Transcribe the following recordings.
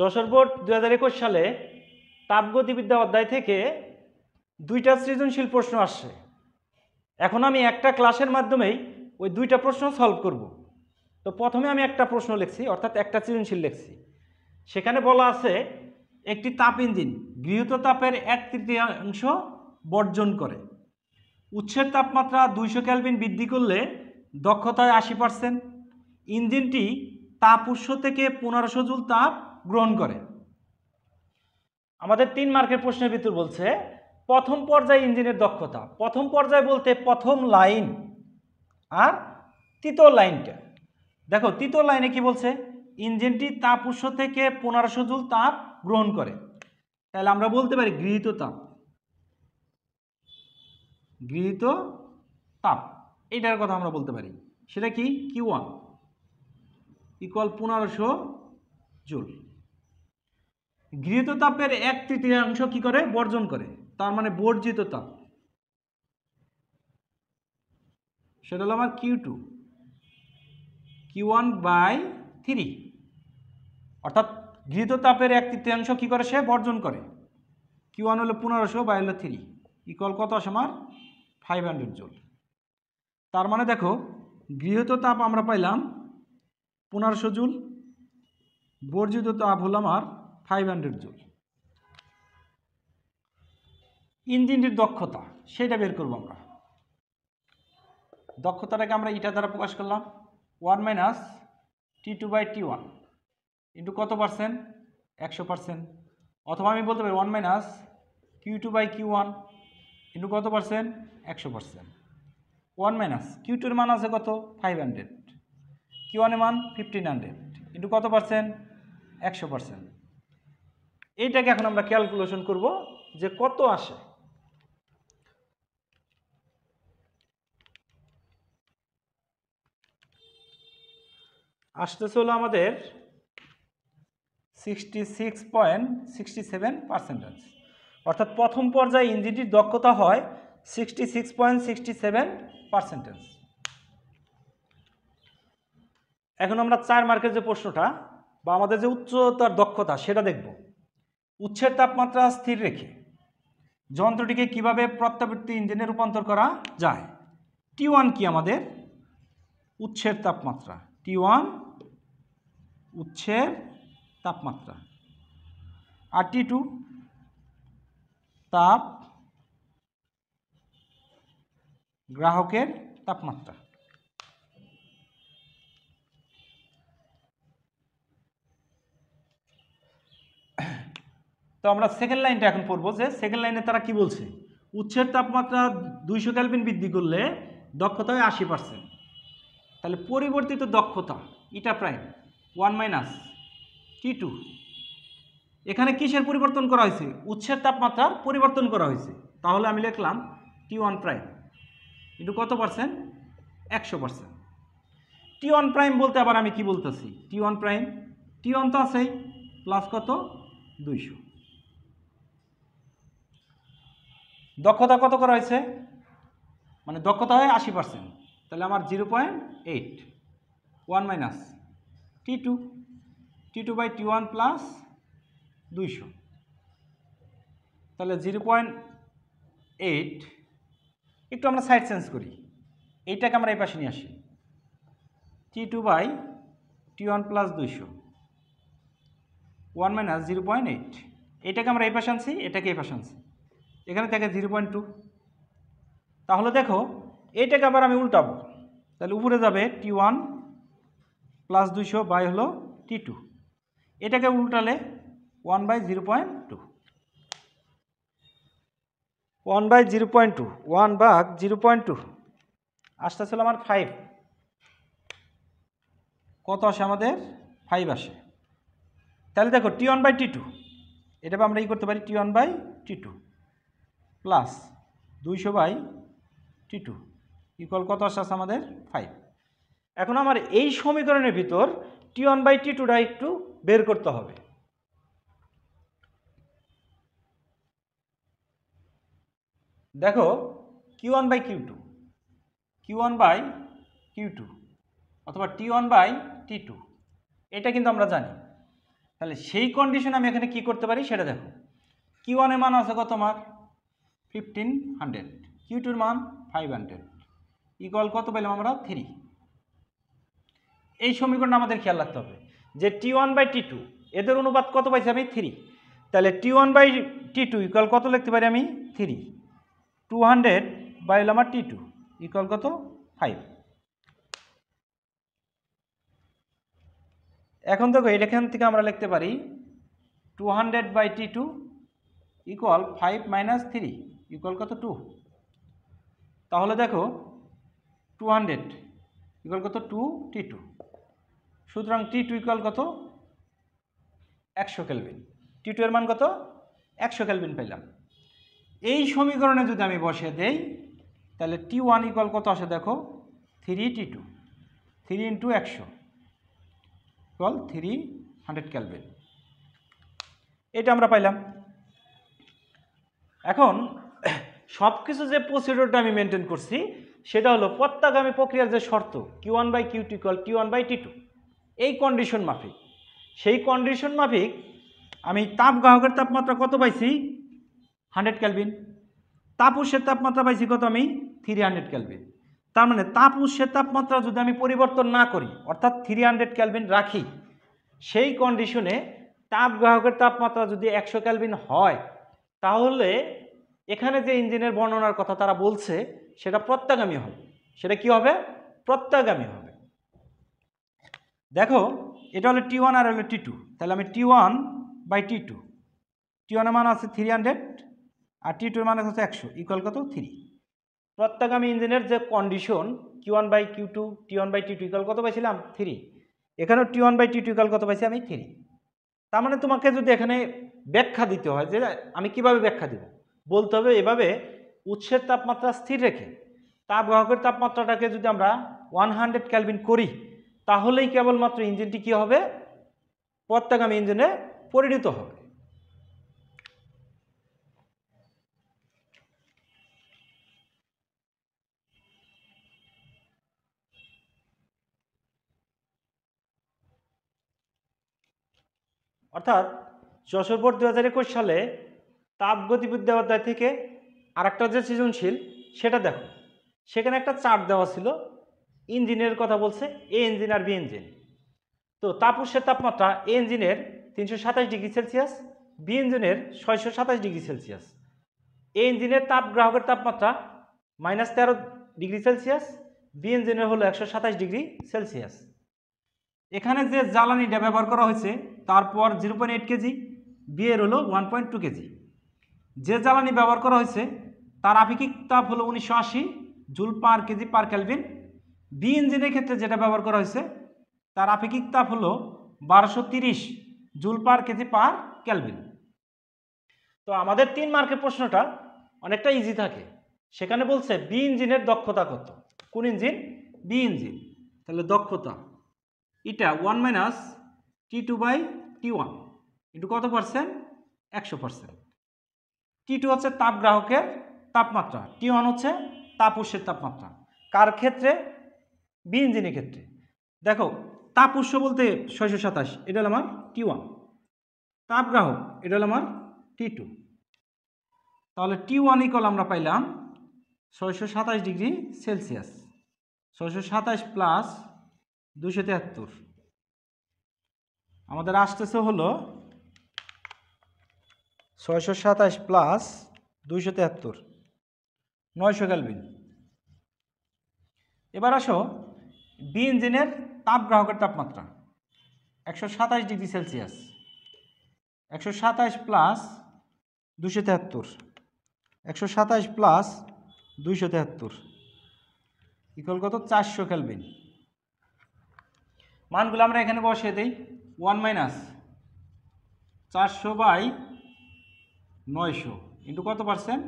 Jessore board দু হাজার একুশ সালে তাপগতিবিদ্যা অধ্যায় থেকে দুইটা সৃজনশীল প্রশ্ন আসছে এখন আমি একটা ক্লাসের মাধ্যমেই ওই দুইটা প্রশ্ন সলভ করব তো প্রথমে আমি একটা প্রশ্ন লিখছি অর্থাৎ একটা সৃজনশীল লিখছি সেখানে বলা আছে একটি তাপ ইঞ্জিন গৃহীত তাপের এক তৃতীয়াংশ বর্জন করে উৎসের তাপমাত্রা দুইশো ক্যালভিন বৃদ্ধি করলে দক্ষতায় আশি পার্সেন্ট ইঞ্জিনটি তাপ উৎস থেকে পনেরোশো জুল তাপ গ্রহণ করে আমাদের তিন মার্কের প্রশ্নের ভিতর বলছে প্রথম পর্যায়ে ইঞ্জিনের দক্ষতা প্রথম পর্যায় বলতে প্রথম লাইন আর তৃতীয় লাইনটা দেখো তৃতীয় লাইনে কি বলছে ইঞ্জিনটি তাপ উৎস থেকে পনেরোশো জুল তাপ গ্রহণ করে তাহলে আমরা বলতে পারি গৃহীত তাপ গৃহীত তাপ এটার কথা আমরা বলতে পারি সেটা কি কিউ ওয়ান ইকুয়াল পনেরোশো জুল গৃহীত তাপের এক তৃতীয়াংশ কী করে বর্জন করে তার মানে বর্জিত তাপ সেটা হলো আমার Q two Q one by three অর্থাৎ গৃহীত তাপের এক তৃতীয়াংশ কী করে সে বর্জন করে কিউ ওয়ান হলো পনেরোশো বাই হলো থ্রি ইকল কত আসে আমার ফাইভ হান্ড্রেড জোল তার মানে দেখো গৃহীত তাপ আমরা পাইলাম পনেরোশো জুল বর্জিত তাপ হলো আমার ফাইভ হান্ড্রেড জুল ইঞ্জিনটির দক্ষতা সেটা বের করবো আমরা দক্ষতাটাকে আমরা ইটা দ্বারা প্রকাশ করলাম one minus T two by T one into কত পার্সেন্ট একশো পার্সেন্ট অথবা আমি বলতে পারি one minus Q two by Q one into কত পার্সেন্ট একশো পার্সেন্ট ওয়ান মাইনাস কিউ টুর মান আছে কত ফাইভ হান্ড্রেড কিউ ওয়ানের মান ফিফটিন হান্ড্রেড ইন্টু কত পার্সেন্ট একশো পার্সেন্ট এইটাকে এখন আমরা ক্যালকুলেশন করব যে কত আসে আসতেছে হলো আমাদের sixty six point sixty seven percentage অর্থাৎ প্রথম পর্যায়ে ইঞ্জিনটির দক্ষতা হয় sixty six point sixty seven percentage এখন আমরা চার মার্কের যে প্রশ্নটা বা আমাদের যে উচ্চতার দক্ষতা সেটা দেখব উচ্ছের তাপমাত্রা স্থির রেখে যন্ত্রটিকে কিভাবে প্রত্যাবৃত্তি ইঞ্জিনে রূপান্তর করা যায় টি ওয়ান কি আমাদের উচ্ছের তাপমাত্রা টি ওয়ান উচ্ছের তাপমাত্রা আর টি টু তাপ গ্রাহকের তাপমাত্রা তো আমরা সেকেন্ড লাইনটা এখন পড়বো যে সেকেন্ড লাইনে তারা কি বলছে উচ্ছের তাপমাত্রা দুইশো ক্যালভিন বৃদ্ধি করলে দক্ষতা হয় আশি পার্সেন্ট তাহলে পরিবর্তিত দক্ষতা eta prime one minus T two এখানে কিসের পরিবর্তন করা হয়েছে উচ্ছের তাপমাত্রার পরিবর্তন করা হয়েছে তাহলে আমি লিখলাম টি ওয়ান প্রাইম কিন্তু কত পার্সেন্ট একশো পার্সেন্ট টি ওয়ান প্রাইম বলতে আবার আমি কি বলতেছি T one prime T one তো আছেই প্লাস কত দুইশো দক্ষতা কত করা হয়েছে মানে দক্ষতা হয় আশি পার্সেন্ট তাহলে আমার zero point eight one minus T two T two by T one plus দুইশো তাহলে জিরো পয়েন্ট এইট একটু আমরা সাইড চেঞ্জ করি এইটাকে আমরা এই পাশে নিয়ে আসি T two by T one plus দুইশো one minus zero point eight এটাকে আমরা এই পাশে আনছি এটাকে এই পাশে আনছি এখানে থাকে জিরো পয়েন্ট টু তাহলে দেখো এইটাকে আবার আমি উল্টাবো তাহলে উপরে যাবে টি ওয়ান প্লাস দুইশো বাই হলো টি টু এটাকে উল্টালে one by zero point two one by zero point two one by zero point two আসতে ছিল আমার ফাইভ কত আসে আমাদের ফাইভ আসে তাহলে দেখো T one by T two এটা আমরা ই করতে পারি T one by T two plus দুইশো বাই টি টু ইকুয়াল কত আসছে আমাদের ফাইভ এখন আমার এই সমীকরণের ভিতর টি ওয়ান বাই টি টুটা একটু বের করতে হবে দেখো Q one by Q two Q one by Q two অথবা T one by T two এটা কিন্তু আমরা জানি তাহলে সেই কন্ডিশন আমি এখানে কি করতে পারি সেটা দেখো কিউ ওয়ানের মান আছে কত মার্ক ফিফটিন হান্ড্রেড কিউ টুর মান ফাইভ হান্ড্রেড ইকুয়াল কত পেলাম আমরা থ্রি এই সমীকরণ আমাদের খেয়াল রাখতে হবে যে T one by T two এদের অনুবাদ কত পাইছি আমি থ্রি তাহলে T one by T two equal কত লিখতে পারি আমি থ্রি টু হান্ড্রেড বাই আমার টি টু ইকুয়াল কত ফাইভ এখন দেখো এখান থেকে আমরা লিখতে পারি two hundred by T two equal five minus three equal কত টু তাহলে দেখো টু হান্ড্রেড ইকুয়াল কত টু টি টু সুতরাং টি টু ইকুয়াল কত একশো কেলভিন টি টু এর মান কত একশো কেলভিন পেলাম এই সমীকরণে যদি আমি বসে দেই তাহলে টি ওয়ান ইকুয়াল কত আসে দেখো three T two three into একশো ইকুয়াল থ্রি হান্ড্রেড ক্যালভিন এটা আমরা পাইলাম এখন সব কিছু যে প্রসিডিওরটা আমি মেনটেন করছি সেটা হলো প্রত্যাগামী প্রক্রিয়ার যে শর্ত কিউ ওয়ান বাই কিউ টিকল Q one by T two এই কন্ডিশন মাফিক সেই কন্ডিশন মাফিক আমি তাপ গ্রাহকের তাপমাত্রা কত পাইছি হান্ড্রেড ক্যালভিন তাপ উৎসের তাপমাত্রা পাইছি কত আমি থ্রি হান্ড্রেড ক্যালভিন তার মানে তাপ উৎসের তাপমাত্রা যদি আমি পরিবর্তন না করি অর্থাৎ থ্রি হান্ড্রেড ক্যালভিন রাখি সেই কন্ডিশনে তাপ গ্রাহকের তাপমাত্রা যদি একশো ক্যালভিন হয় তাহলে এখানে যে ইঞ্জিনের বর্ণনার কথা তারা বলছে সেটা প্রত্যাগামী হবে সেটা কি হবে প্রত্যাগামী হবে দেখো এটা হলো টি ওয়ান আর হলো টি টু তাহলে আমি T one by T two T ওয়ানের মান আছে থ্রি হান্ড্রেড আর টি টুর মান হচ্ছে একশো ইকুয়াল কত থ্রি প্রত্যাগামী ইঞ্জিনের যে condition T one by Q two T one by T two equal কত পাইছিলাম থ্রি এখানেও T one by T two equal কত পাইছি আমি থ্রি তার মানে তোমাকে যদি এখানে ব্যাখ্যা দিতে হয় যে আমি কিভাবে ব্যাখ্যা দেবো বলতে হবে এভাবে উৎসের তাপমাত্রা স্থির রেখে তাপবাহকের তাপমাত্রাটাকে যদি আমরা ওয়ান হান্ড্রেড ক্যালভিন করি তাহলেই কেবলমাত্র ইঞ্জিনটি কি হবে প্রত্যাগামী ইঞ্জিনে পরিণত হবে অর্থাৎ যশোর দু সালে অধ্যায় থেকে আরেকটা যে সৃজনশীল সেটা দেখো সেখানে একটা চার্ট দেওয়া ছিল ইঞ্জিনের কথা বলছে এ ইঞ্জিন আর বি ইঞ্জিন তো তাপসের তাপমাত্রা এ ইঞ্জিনের তিনশো সাতাশ ডিগ্রি সেলসিয়াস বি ইঞ্জিনের ছয়শো সাতাশ ডিগ্রি সেলসিয়াস এ ইঞ্জিনের তাপ গ্রাহকের তাপমাত্রা মাইনাস তেরো ডিগ্রি সেলসিয়াস বি ইঞ্জিনের হলো একশো সাতাশ ডিগ্রি সেলসিয়াস এখানে যে জ্বালানিটা ব্যবহার করা হয়েছে তারপর জিরো পয়েন্ট এইট কেজি বিয়ের হলো ওয়ান পয়েন্ট টু কেজি যে জ্বালানি ব্যবহার করা হয়েছে তার আপেক্ষিক তাপ হলো উনিশশো আশি joule per KG per kelvin B ইঞ্জিনের ক্ষেত্রে যেটা ব্যবহার করা হয়েছে তার আপেক্ষিক তাপ হলো বারোশো তিরিশ joule per KG per kelvin তো আমাদের তিন মার্কের প্রশ্নটা অনেকটা ইজি থাকে সেখানে বলছে বি ইঞ্জিনের দক্ষতা কত কোন ইঞ্জিন বি ইঞ্জিন তাহলে দক্ষতা এটা one minus T two by T one into কত পার্সেন্ট একশো পার্সেন্ট টি টু হচ্ছে তাপগ্রাহকের তাপমাত্রা টি ওয়ান হচ্ছে তাপস্যের তাপমাত্রা কার ক্ষেত্রে বি ইঞ্জিনের ক্ষেত্রে দেখো তাপস্য বলতে ছয়শো সাতাশ এটা হলো আমার টি ওয়ান তাপগ্রাহক এটা হলো আমার টি টু তাহলে টি ওয়ান ইকল আমরা পাইলাম ছয়শো সাতাশ ডিগ্রি সেলসিয়াস ছয়শো সাতাশ প্লাস দুশো তেহাত্তর আমাদের আসতেছে হলো ছয়শো সাতাশ প্লাস দুইশো তেহাত্তর নয়শো ক্যালবিন এবার আসো বি ইঞ্জিনের তাপগ্রাহকের তাপমাত্রা একশো সাতাশ ডিগ্রি সেলসিয়াস একশো সাতাশ প্লাস দুশো তেহাত্তর একশো সাতাশ প্লাস দুইশো তেহাত্তর ইকুয়াল কত চারশো ক্যালবিন মানগুলো আমরা এখানে বসিয়ে দিই ওয়ান মাইনাস চারশো বাই নয়শো ইন্টু কত পার্সেন্ট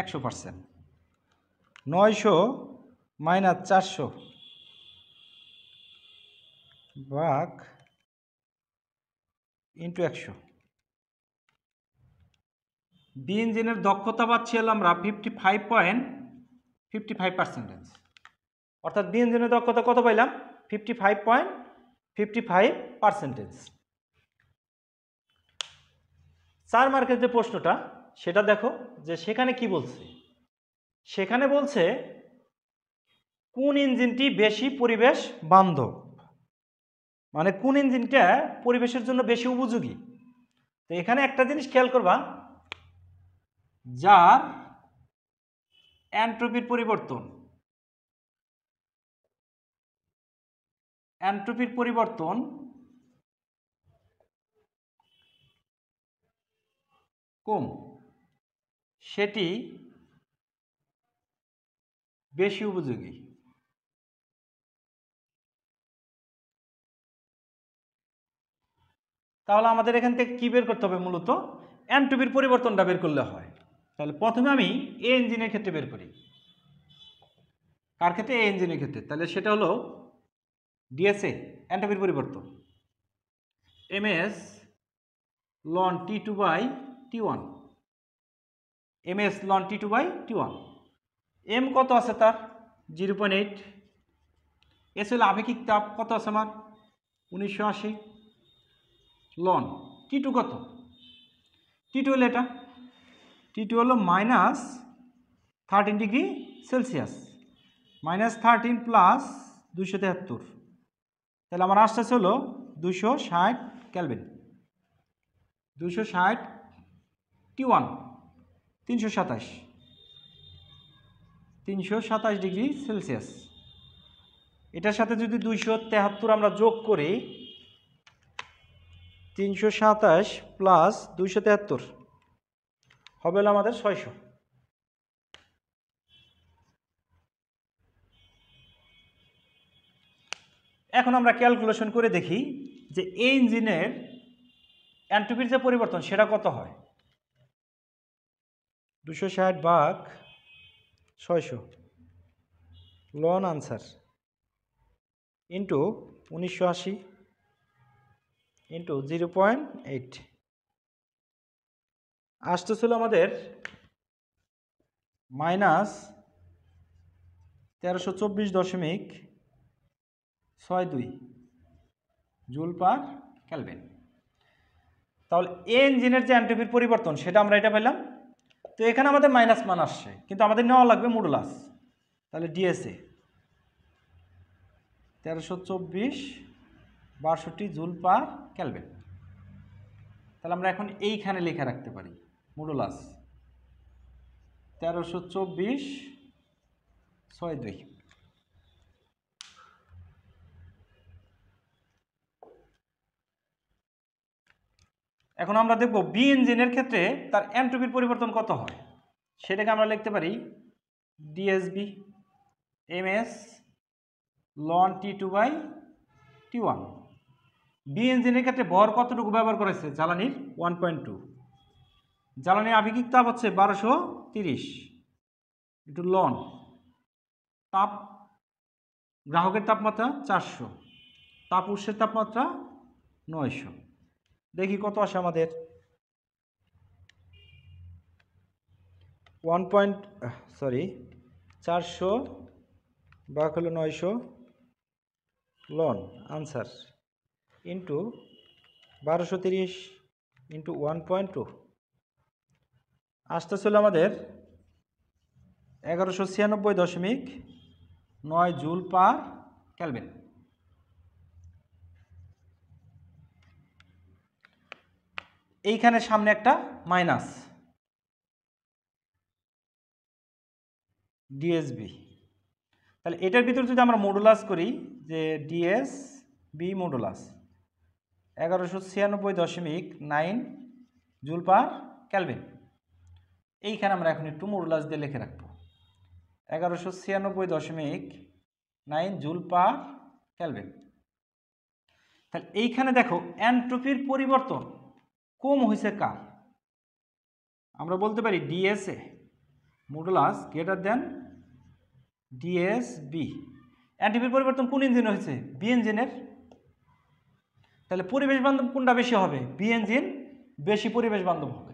একশো পার্সেন্ট নয়শো মাইনাস চারশো বাঘ ইন্টু একশো বি ইঞ্জিনের দক্ষতা পাচ্ছি আমরা fifty five point fifty five percentage অর্থাৎ বি ইঞ্জিনের দক্ষতা কত পাইলাম fifty five point fifty five percentage চার মার্কের যে প্রশ্নটা সেটা দেখো যে সেখানে কি বলছে সেখানে বলছে কোন ইঞ্জিনটি বেশি পরিবেশ বান্ধব মানে কোন ইঞ্জিনটা পরিবেশের জন্য বেশি উপযোগী তো এখানে একটা জিনিস খেয়াল করবা যার অ্যান্ট্রোপির পরিবর্তন অ্যান্ট্রোপির পরিবর্তন কম সেটি বেশি উপযোগী তাহলে আমাদের এখান থেকে কী বের করতে হবে মূলত এনটুপির পরিবর্তনটা বের করলে হয় তাহলে প্রথমে আমি এ ইঞ্জিনের ক্ষেত্রে বের করি কার ক্ষেত্রে এ ইঞ্জিনের ক্ষেত্রে তাহলে সেটা হলো ডিএসএ এনটপির পরিবর্তন M S ln T two by T one M S ln T two by T one M কত আছে তার জিরো পয়েন্ট এইট এস হলো আপেক্ষিক তাপ কত আছে আমার উনিশশো আশি লন টি টু কত টি টু হলো এটা টি টু হলো minus thirteen degree Celsius minus thirteen plus দুশো তেহাত্তর তাহলে আমার আশ্বাস হলো দুশো ষাট ক্যালভিন দুশো ষাট টি ওয়ান তিনশো সাতাশ তিনশো সাতাশ ডিগ্রি সেলসিয়াস এটার সাথে যদি দুইশো তেহাত্তর আমরা যোগ করি তিনশো সাতাশ প্লাস দুইশো তেহাত্তর হবে আমাদের ছয়শো এখন আমরা ক্যালকুলেশন করে দেখি যে এই ইঞ্জিনের অ্যান্ট্রপির যে পরিবর্তন সেটা কত হয় দুশো ষাট ভাগ ছয়শো লন আনসার ইন্টু উনিশশো আশি ইন্টু জিরো পয়েন্ট এইট আসতেছিল আমাদের মাইনাস তেরোশো চব্বিশ দশমিক ছয় দুই জুল পার ক্যালভেন তাহলে এ ইঞ্জিনের যে এন্ট্রপির পরিবর্তন সেটা আমরা এটা পেলাম তো এখানে আমাদের মাইনাস মান আসছে কিন্তু আমাদের নেওয়া লাগবে মডুলাস তাহলে ডিএসএ তেরোশো চব্বিশ বাষট্টি জুল পার ক্যালবেন তাহলে আমরা এখন এইখানে লেখা রাখতে পারি মডুলাস তেরোশো চব্বিশ ছয় দুই এখন আমরা দেখব বি ইঞ্জিনের ক্ষেত্রে তার এনট্রপির পরিবর্তন কত হয় সেটাকে আমরা লিখতে পারি DSB M S ln T two by T one B ইঞ্জিনের ক্ষেত্রে বর কতটুকু ব্যবহার করেছে জ্বালানির ওয়ান পয়েন্ট টু জ্বালানির আভিগিক তাপ হচ্ছে বারোশো তিরিশ একটু লন তাপ গ্রাহকের তাপমাত্রা চারশো তাপ উৎসের তাপমাত্রা নয়শো দেখি কত আসে আমাদের ওয়ান পয়েন্ট সরি চারশো বাক হলো নয়শো লন আনসার ইন্টু বারোশো তিরিশ ইন্টু ওয়ান পয়েন্ট টু আসতে চলে আমাদের এগারোশো ছিয়ানব্বই দশমিক নয় জুল পার ক্যালভিন এইখানে সামনে একটা মাইনাস ডিএসবি তাহলে এটার ভিতরে যদি আমরা মডুলাস করি যে ডিএস বি মডুলাস এগারোশো ছিয়ানব্বই দশমিক নাইন জুল পার ক্যালভিন এইখানে আমরা এখন একটু মডুলাস দিয়ে লিখে রাখব এগারোশো ছিয়ানব্বই দশমিক নাইন জুল পার ক্যালভিন তাহলে এইখানে দেখো অ্যান্ট্রোপির পরিবর্তন কম হয়েছে কার আমরা বলতে পারি DSA modulus greater than DSB অ্যান্টিপির পরিবর্তন কোন ইঞ্জিন হয়েছে বি ইঞ্জিনের তাহলে পরিবেশ বান্ধব কোনটা বেশি হবে বি ইঞ্জিন বেশি পরিবেশ বান্ধব হবে